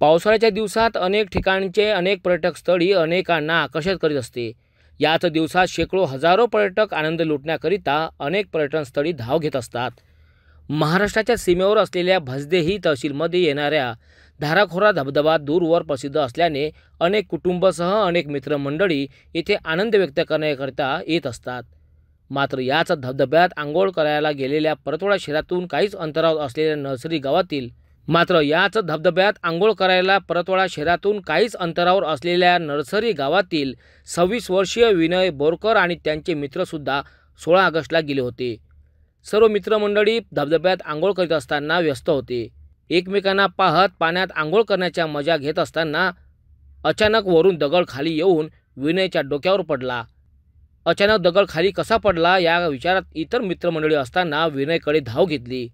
पावसाळ्याच्या दिवसात अनेक ठिकाणचे अनेक पर्यटक स्थळी अनेकांना आकर्षित करीत असते याच दिवसात शेकडो हजारो पर्यटक आनंद लुटण्याकरिता अनेक पर्यटन स्थळी धाव घेत असतात महाराष्ट्राच्या सीमेवर असलेल्या भजदेही तहसीलमध्ये येणाऱ्या धाराखोरा धबधबा दूरवर प्रसिद्ध असल्याने अनेक कुटुंबसह अनेक मित्रमंडळी येथे आनंद व्यक्त करण्याकरिता येत असतात मात्र याच धबधब्यात आंघोळ करायला गेलेल्या परतोडा शहरातून काहीच अंतरावर असलेल्या नर्सरी गावातील मात्र याच धबधब्यात आंघोळ करायला परतवाडा शहरातून काहीच अंतरावर असलेल्या नर्सरी गावातील सव्वीस वर्षीय विनय बोरकर आणि त्यांचे मित्रसुद्धा सोळा ऑगस्टला गेले होते सर्व मित्रमंडळी धबधब्यात आंघोळ करीत असताना व्यस्त होते एकमेकांना पाहत पाण्यात आंघोळ करण्याच्या मजा घेत असताना अचानक वरून दगड खाली येऊन विनयच्या डोक्यावर पडला अचानक दगड खाली कसा पडला या विचारात इतर मित्रमंडळी असताना विनयकडे धाव घेतली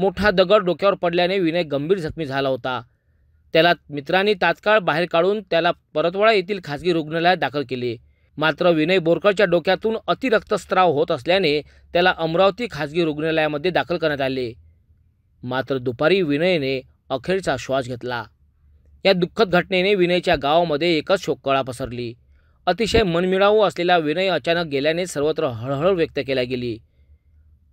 मोठा दगड डोक्यावर पडल्याने विनय गंभीर जखमी झाला होता त्याला मित्रांनी तात्काळ बाहेर काढून त्याला परतवाडा येथील खाजगी रुग्णालयात दाखल केले मात्र विनय बोरकरच्या डोक्यातून अतिरक्तस्त्राव होत असल्याने त्याला अमरावती खाजगी रुग्णालयामध्ये दाखल करण्यात आले मात्र दुपारी विनयने अखेरचा श्वास घेतला या दुःखद घटनेने विनयच्या गावामध्ये एकच शोककळा पसरली अतिशय मनमिळावू असलेला विनय अचानक गेल्याने सर्वत्र हळहळ व्यक्त केल्या गेली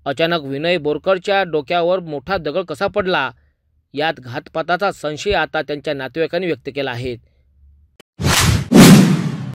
अचानक विनय बोरकरच्या डोक्यावर मोठा दगड कसा पडला यात घातपाताचा संशय आता त्यांच्या नातेवाईकांनी व्यक्त केला आहे